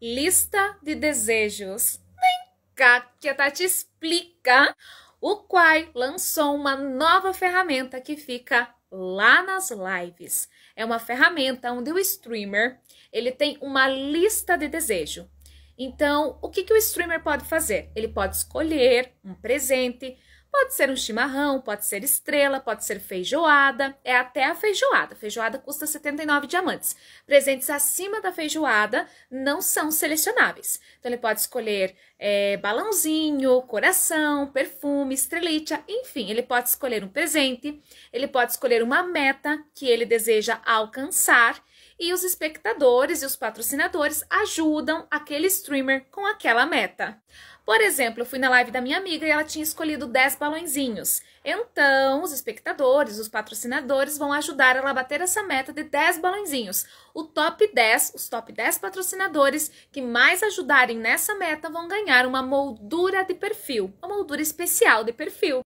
lista de desejos. Vem cá que a Tati explica. O Quai lançou uma nova ferramenta que fica lá nas lives. É uma ferramenta onde o streamer, ele tem uma lista de desejo. Então, o que, que o streamer pode fazer? Ele pode escolher um presente, pode ser um chimarrão, pode ser estrela, pode ser feijoada, é até a feijoada. Feijoada custa 79 diamantes. Presentes acima da feijoada não são selecionáveis. Então, ele pode escolher é, balãozinho, coração, perfume, estrelita, enfim, ele pode escolher um presente, ele pode escolher uma meta que ele deseja alcançar e os espectadores e os patrocinadores ajudam aquele streamer com aquela meta. Por exemplo, eu fui na live da minha amiga e ela tinha escolhido 10 balõezinhos. Então, os espectadores, os patrocinadores vão ajudar ela a bater essa meta de 10 balõezinhos. O top 10, os top 10 patrocinadores que mais ajudarem nessa meta vão ganhar uma moldura de perfil, uma moldura especial de perfil.